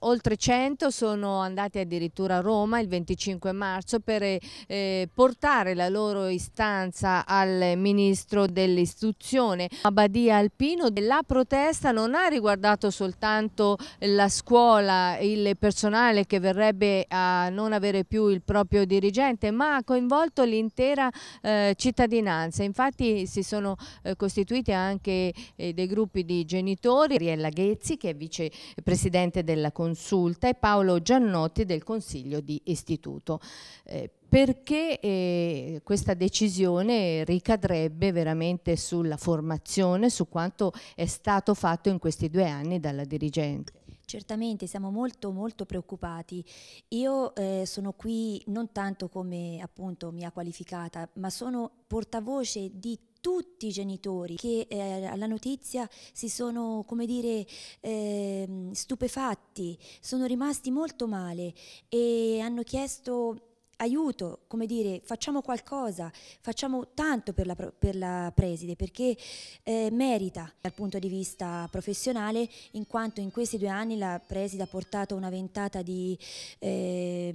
Oltre 100 sono andati addirittura a Roma il 25 marzo per eh, eh, portare la loro istanza al ministro dell'istruzione. A Badia Alpino la protesta non ha riguardato soltanto la scuola, il personale che verrebbe a non avere più il proprio dirigente, ma ha coinvolto l'intera eh, cittadinanza. Infatti si sono eh, costituiti anche eh, dei gruppi di genitori. Riella Ghezzi, che è vicepresidente della Consiglio Consulta e Paolo Giannotti del Consiglio di Istituto. Eh, perché eh, questa decisione ricadrebbe veramente sulla formazione, su quanto è stato fatto in questi due anni dalla dirigente. Certamente siamo molto molto preoccupati. Io eh, sono qui non tanto come appunto mia qualificata, ma sono portavoce di tutti i genitori che eh, alla notizia si sono, come dire, eh, stupefatti, sono rimasti molto male e hanno chiesto aiuto, come dire, facciamo qualcosa, facciamo tanto per la, per la preside perché eh, merita dal punto di vista professionale in quanto in questi due anni la preside ha portato una ventata di, eh,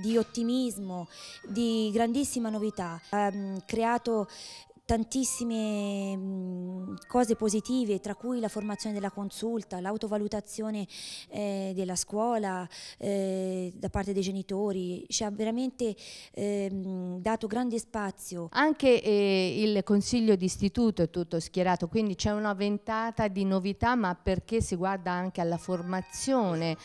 di ottimismo, di grandissima novità, ha mh, creato tantissime cose positive, tra cui la formazione della consulta, l'autovalutazione eh, della scuola eh, da parte dei genitori, ci ha veramente eh, dato grande spazio. Anche eh, il consiglio d'istituto è tutto schierato, quindi c'è una ventata di novità, ma perché si guarda anche alla formazione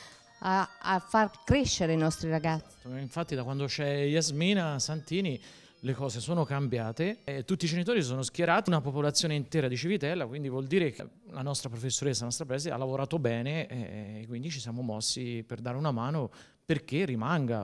a, a, far crescere i nostri ragazzi. Infatti da quando c'è Yasmina Santini le cose sono cambiate e tutti i genitori sono schierati, una popolazione intera di Civitella, quindi vuol dire che la nostra professoressa, la nostra preside ha lavorato bene e quindi ci siamo mossi per dare una mano perché rimanga.